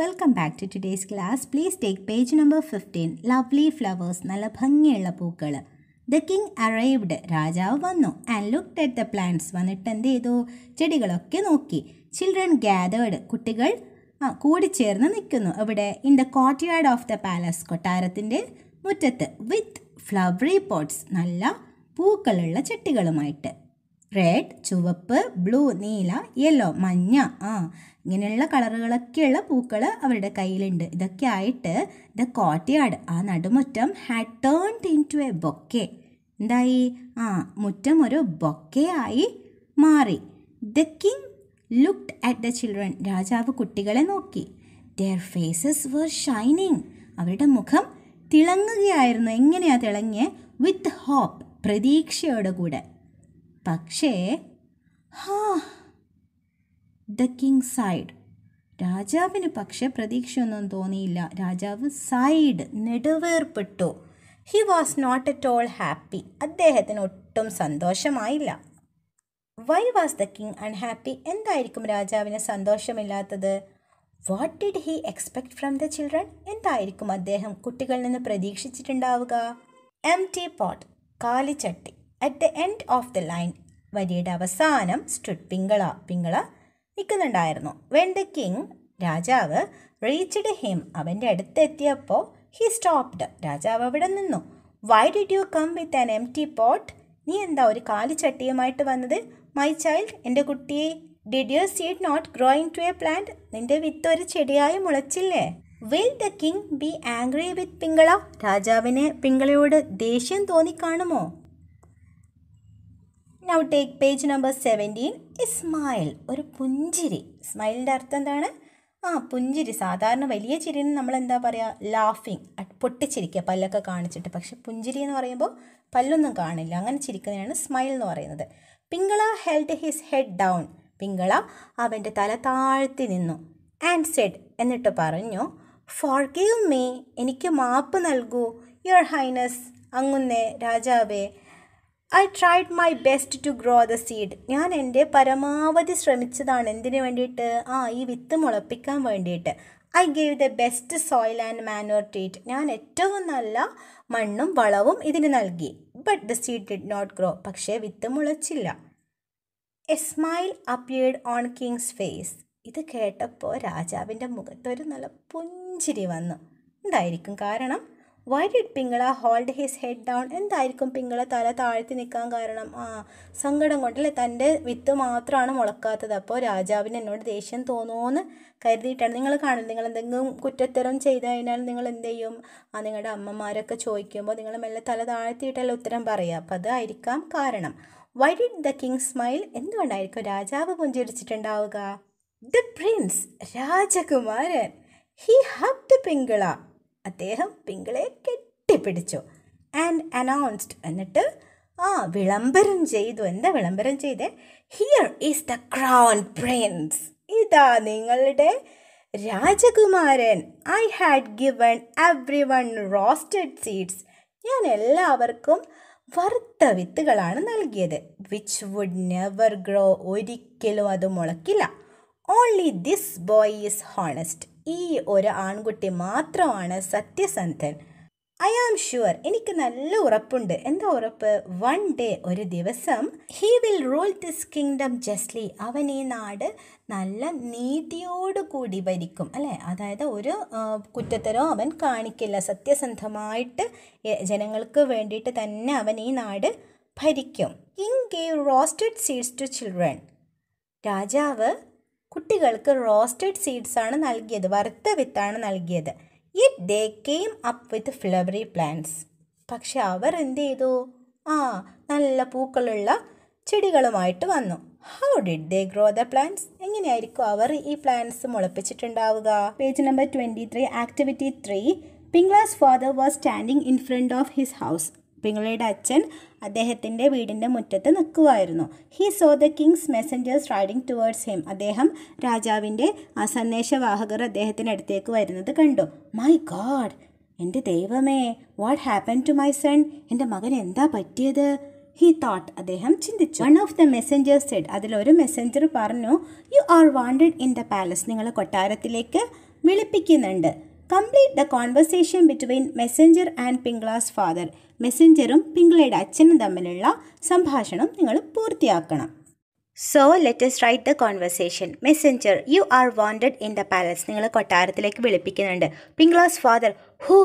Welcome back to today's class please take page number 15. Lovely flowers നല്ല ഭംഗിയുള്ള പൂക്കൾ the king arrived രാജാവ് വന്നു and looked at the plants വന്നിട്ട് എന്ത് ചെയ്തു ചെടികളൊക്കെ നോക്കി ചിൽഡ്രൻ ഗ്യാതേഡ് കുട്ടികൾ കൂടിച്ചേർന്ന് നിൽക്കുന്നു ഇവിടെ in the courtyard of the palace കൊട്ടാരത്തിൻ്റെ മുറ്റത്ത് വിത്ത് ഫ്ലവറി പോട്ട്സ് നല്ല പൂക്കളുള്ള ചട്ടികളുമായിട്ട് റെഡ് ചുവപ്പ് ബ്ലൂ നീല യെല്ലോ മഞ്ഞ ആ ഇങ്ങനെയുള്ള കളറുകളൊക്കെയുള്ള പൂക്കൾ അവരുടെ കയ്യിലുണ്ട് ഇതൊക്കെ ആയിട്ട് ദ കോട്ടയാട് ആ നടുമുറ്റം had turn into a bouquet എന്തായി ആ മുറ്റം ഒരു ബൊക്കെ ആയി മാറി the king looked at the children രാജാവ് കുട്ടികളെ നോക്കി ദർ ഫേസസ് വർ ഷൈനിങ് അവരുടെ മുഖം തിളങ്ങുകയായിരുന്നു എങ്ങനെയാണ് തിളങ്ങിയ വിത്ത് ഹോപ്പ് പ്രതീക്ഷയോടുകൂടെ പക്ഷേ ഹാ ദ കിങ് സൈഡ് രാജാവിന് പക്ഷെ പ്രതീക്ഷയൊന്നും തോന്നിയില്ല രാജാവ് സൈഡ് നെടുവേർപ്പെട്ടു he was not at all happy അദ്ദേഹത്തിന് ഒട്ടും സന്തോഷമായില്ല why was the king unhappy എന്തായിരിക്കും രാജാവിന് സന്തോഷമില്ലാത്തത് what did he expect from the children എന്തായിരിക്കും അദ്ദേഹം കുട്ടികളിൽ നിന്ന് പ്രതീക്ഷിച്ചിട്ടുണ്ടാവുക എം ടി പോട്ട് കാലിച്ചട്ടി at the end of the line വരിയുടെ അവസാനം സ്റ്റുഡ് പിങ്കള പിങ്കള നിൽക്കുന്നുണ്ടായിരുന്നു വെൻ ദ കിങ് രാജാവ് റീച്ച്ഡ് ഹിം അവൻ്റെ അടുത്തെത്തിയപ്പോൾ ഹി സ്റ്റോപ്ഡ് രാജാവ് അവിടെ നിന്നു why did you come with an M empty pot നീ എന്താ ഒരു കാലി ചട്ടിയുമായിട്ട് വന്നത് മൈ ചൈൽഡ് എൻ്റെ കുട്ടിയെ did you see it not growing to a plant നിന്റെ വിത്ത് ഒരു ചെടിയായി മുളച്ചില്ലേ will the king be angry with Pingala രാജാവിനെ പിങ്കളയോട് ദേഷ്യം തോന്നിക്കാണുമോ now take page number seventeen smile ഒരു പുഞ്ചിരി സ്മൈലിൻ്റെ അർത്ഥം എന്താണ് ആ പുഞ്ചിരി സാധാരണ വലിയ ചിരിന്ന് നമ്മൾ എന്താ പറയുക ലാഫിങ് പൊട്ടിച്ചിരിക്കുക പല്ലൊക്കെ കാണിച്ചിട്ട് പക്ഷെ പുഞ്ചിരി എന്ന് പറയുമ്പോൾ പല്ലൊന്നും കാണില്ല അങ്ങനെ ചിരിക്കുന്നതാണ് സ്മൈൽ എന്ന് പറയുന്നത് Pingala held his head down Pingala അവൻ്റെ തല താഴ്ത്തി നിന്നു ആൻഡ് സെഡ് എന്നിട്ട് പറഞ്ഞു ഫോർ ഗീവ് മീ എനിക്ക് മാപ്പ് നൽകൂ യുവർ ഹൈനസ് അങ്ങുന്നേ രാജാവേ I tried my best to grow the seed ഞാൻ എൻ്റെ പരമാവധി ശ്രമിച്ചതാണ് എന്തിനു വേണ്ടിയിട്ട് ആ ഈ വിത്ത് മുളപ്പിക്കാൻ വേണ്ടിയിട്ട് I gave the best soil and manure treat ഞാൻ ഏറ്റവും നല്ല മണ്ണും വളവും ഇതിന് നൽകി but the seed did not grow പക്ഷേ വിത്ത് മുളച്ചില്ല a smile appeared on king's face ഇത് കേട്ടപ്പോൾ രാജാവിൻ്റെ മുഖത്തൊരു നല്ല പുഞ്ചിരി വന്നു ഉണ്ടായിരിക്കും കാരണം why did Pingala hold his head down എന്തായിരിക്കും പിങ്കള തല താഴ്ത്തി നിൽക്കാൻ കാരണം ആ സങ്കടം കൊണ്ടല്ലേ തൻ്റെ വിത്ത് മാത്രമാണ് മുളക്കാത്തത് അപ്പോൾ രാജാവിന് എന്നോട് ദേഷ്യം തോന്നുമോ എന്ന് കരുതിയിട്ടാണ് നിങ്ങൾ കാണുന്നത് നിങ്ങൾ എന്തെങ്കിലും കുറ്റത്തരം ചെയ്തു കഴിഞ്ഞാൽ നിങ്ങൾ എന്ത് ചെയ്യും ആ നിങ്ങളുടെ അമ്മമാരൊക്കെ ചോദിക്കുമ്പോൾ നിങ്ങൾ മെല്ലെ തല താഴ്ത്തിയിട്ടല്ല ഉത്തരം പറയുക അപ്പം അതായിരിക്കാം കാരണം why did the king smile എന്തുകൊണ്ടായിരിക്കും രാജാവ് പുഞ്ചിരിച്ചിട്ടുണ്ടാവുക ദ പ്രിൻസ് രാജകുമാരൻ ഹി ഹബ് ദ പിങ്കിള അദ്ദേഹം പിങ്കിളെ കെട്ടിപ്പിടിച്ചു ആൻഡ് അനൗൺസ്ഡ് എന്നിട്ട് ആ വിളംബരം ചെയ്തു എന്താ വിളംബരം ചെയ്തേ here is the crown prince ഇതാ നിങ്ങളുടെ രാജകുമാരൻ I had given every one roasted seeds ഞാൻ എല്ലാവർക്കും വറുത്ത വിത്തുകളാണ് നൽകിയത് വിച്ച് വുഡ് നെവർ ഗ്രോ ഒരിക്കലും അത് മുളക്കില്ല only this boy is honest ഈ ഒരു ആൺകുട്ടി മാത്രമാണ് സത്യസന്ധൻ ഐ ആം ഷുവർ എനിക്ക് നല്ല ഉറപ്പുണ്ട് എന്താ ഉറപ്പ് വൺ ഡേ ഒരു ദിവസം he will rule this kingdom justly അവൻ ഈ നാട് നല്ല നീതിയോടുകൂടി ഭരിക്കും അല്ലേ അതായത് ഒരു കുറ്റത്തരോ അവൻ കാണിക്കില്ല സത്യസന്ധമായിട്ട് ജനങ്ങൾക്ക് വേണ്ടിയിട്ട് തന്നെ അവൻ ഈ നാട് ഭരിക്കും king gave roasted seeds to children രാജാവ് കുട്ടികൾക്ക് റോസ്റ്റഡ് സീഡ്സ് ആണ് നൽകിയത് വറുത്ത വിത്താണ് നൽകിയത് it they came up with flowery plants പക്ഷെ അവർ എന്ത് ചെയ്തു ആ നല്ല പൂക്കളുള്ള ചെടികളുമായിട്ട് വന്നു how did they grow the plants എങ്ങനെയായിരിക്കും അവർ ഈ പ്ലാന്റ്സ് മുളപ്പിച്ചിട്ടുണ്ടാവുക page number twenty three activity three Pingla's father was standing in front of his house പിങ്ങളുടെ അച്ഛൻ അദ്ദേഹത്തിൻ്റെ വീടിൻ്റെ മുറ്റത്ത് നിൽക്കുമായിരുന്നു he saw the Kings messengers riding towards him അദ്ദേഹം രാജാവിൻ്റെ ആ സന്ദേശവാഹകർ അദ്ദേഹത്തിനടുത്തേക്ക് വരുന്നത് കണ്ടു മൈ ഗാഡ് എൻ്റെ ദൈവമേ what happen to my son എൻ്റെ മകൻ എന്താ പറ്റിയത് ഹി തോട്ട് അദ്ദേഹം ചിന്തിച്ചു one of the messengers said അതിലൊരു മെസ്സഞ്ചർ പറഞ്ഞു you are wanted in the palace നിങ്ങളെ കൊട്ടാരത്തിലേക്ക് വിളിപ്പിക്കുന്നുണ്ട് complete the conversation between messenger and Pingla's father മെസ്സഞ്ചറും പിംഗ്ലയുടെ അച്ഛനും തമ്മിലുള്ള സംഭാഷണം നിങ്ങൾ പൂർത്തിയാക്കണം so let's write the conversation messenger you are wanted in the palace നിങ്ങൾ കൊട്ടാരത്തിലേക്ക് വിളിപ്പിക്കുന്നുണ്ട് Pingla's father who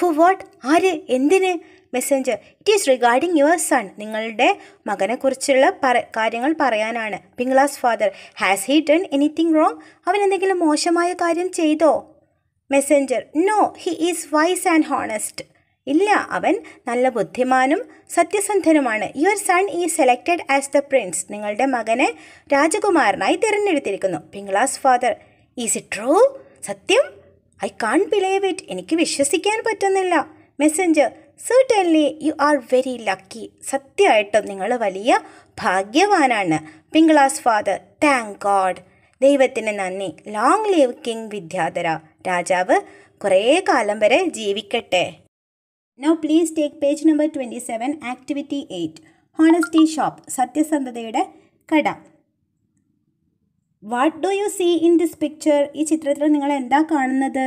for what ആര് എന്തിന് messenger it is regarding your son നിങ്ങളുടെ മകനെക്കുറിച്ചുള്ള പറ കാര്യങ്ങൾ പറയാനാണ് Pingla's father has he done anything wrong അവൻ എന്തെങ്കിലും മോശമായ കാര്യം ചെയ്തോ messenger no he is wise and honest ഇല്ല അവൻ നല്ല ബുദ്ധിമാനും സത്യസന്ധനുമാണ് your son is selected as the prince നിങ്ങളുടെ മകനെ രാജകുമാരനായി തിരഞ്ഞെടുത്തിരിക്കുന്നു Pingla's father is it true സത്യം ഐ കാൺ ബിലീവ് ഇറ്റ് എനിക്ക് വിശ്വസിക്കാൻ പറ്റുന്നില്ല messenger certainly you are very lucky സത്യമായിട്ടും നിങ്ങൾ വലിയ ഭാഗ്യവാനാണ് പിംഗ്ലാസ് ഫാദർ താങ്ക് ഗോഡ് ദൈവത്തിന് നന്ദി ലോങ് ലിവ് കിങ് വിദ്യാധര രാജാവ് കുറേ കാലം വരെ ജീവിക്കട്ടെ now please take page number twenty seven activity eight honesty shop സത്യസന്ധതയുടെ കട what do you see in this picture ഈ ചിത്രത്തിൽ നിങ്ങൾ എന്താ കാണുന്നത്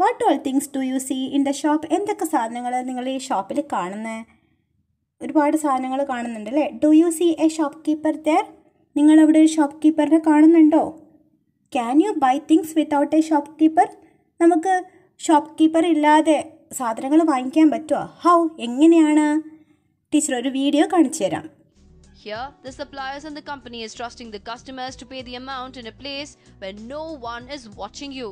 what all things do you see in the shop എന്തൊക്കെ സാധനങ്ങൾ നിങ്ങൾ ഈ ഷോപ്പിൽ കാണുന്നത് ഒരുപാട് സാധനങ്ങൾ കാണുന്നുണ്ട് അല്ലേ do you see a shopkeeper there നിങ്ങളവിടെ ഒരു ഷോപ്പ് കീപ്പറിനെ കാണുന്നുണ്ടോ can you buy things without a shopkeeper നമുക്ക് ഷോപ്പ് കീപ്പർ ഇല്ലാതെ സാധനങ്ങൾ വാങ്ങിക്കാൻ പറ്റുമോ ഹൗ എങ്ങനെയാണ് ടീച്ചർ ഒരു വീഡിയോ കാണിച്ചു തരാം Here, the suppliers and the company is trusting the customers to pay the amount in a place where no one is watching you.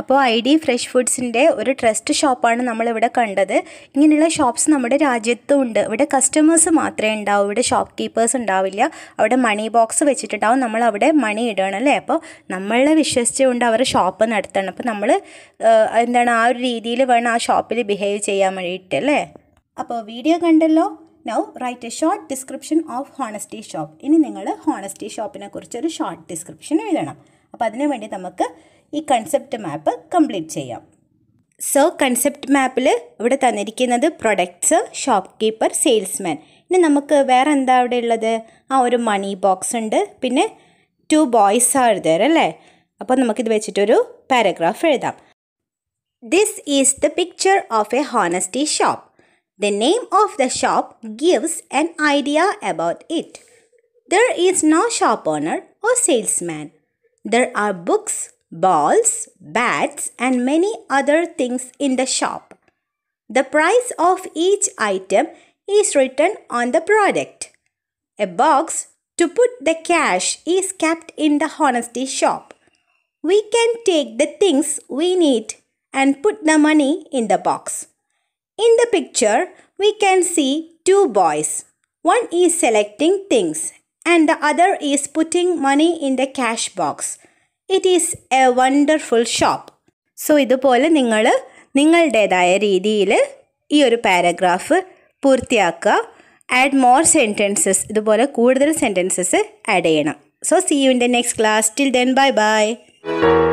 അപ്പോൾ ഐ ഡി ഫ്രഷ് ഫുഡ്സിൻ്റെ ഒരു ട്രസ്റ്റ് ഷോപ്പാണ് നമ്മളിവിടെ കണ്ടത് ഇങ്ങനെയുള്ള ഷോപ്സ് നമ്മുടെ രാജ്യത്തും ഉണ്ട് ഇവിടെ കസ്റ്റമേഴ്സ് മാത്രമേ ഉണ്ടാവൂ ഇവിടെ ഷോപ്പ് കീപ്പേഴ്സ് ഉണ്ടാവില്ല അവിടെ മണി ബോക്സ് വെച്ചിട്ടുണ്ടാവും നമ്മൾ അവിടെ മണി ഇടണം അല്ലേ അപ്പോൾ നമ്മളെ വിശ്വസിച്ചുകൊണ്ട് അവർ ഷോപ്പ് നടത്തണം അപ്പോൾ നമ്മൾ എന്താണ് ആ ഒരു രീതിയിൽ വേണം ആ ഷോപ്പിൽ ബിഹേവ് ചെയ്യാൻ വേണ്ടിയിട്ട് അല്ലേ അപ്പോൾ വീഡിയോ കണ്ടല്ലോ now write a short description of honesty shop ഇനി നിങ്ങൾ ഹോണസ്റ്റി ഷോപ്പിനെ കുറിച്ചൊരു ഷോർട്ട് ഡിസ്ക്രിപ്ഷൻ എഴുതണം അപ്പോൾ അതിനു വേണ്ടി നമുക്ക് ഈ കൺസെപ്റ്റ് മാപ്പ് കംപ്ലീറ്റ് ചെയ്യാം സോ കൺസെപ്റ്റ് മാപ്പിൽ ഇവിടെ തന്നിരിക്കുന്നത് പ്രൊഡക്ട്സ് ഷോപ്പ് കീപ്പർ സെയിൽസ്മാൻ ഇനി നമുക്ക് വേറെ എന്താ അവിടെ ഉള്ളത് ആ ഒരു മണി ബോക്സ് ഉണ്ട് പിന്നെ ടു ബോയ്സ് ആർ ദർ അല്ലേ അപ്പോൾ നമുക്കിത് വെച്ചിട്ടൊരു പാരഗ്രാഫ് എഴുതാം this is the picture of a honesty shop the name of the shop gives an idea about it there is no shop owner or salesman there are books balls, bats and many other things in the shop. The price of each item is written on the product. A box to put the cash is kept in the honesty shop. We can take the things we need and put the money in the box. In the picture, we can see two boys. One is selecting things and the other is putting money in the cash box. It is a wonderful shop so ഇതുപോലെ നിങ്ങൾ നിങ്ങളുടേതായ രീതിയിൽ ഈ ഒരു paragraph പൂർത്തിയാക്കുക add more sentences ഇതുപോലെ കൂടുതൽ sentences add ചെയ്യണം so see you in the next class till then bye by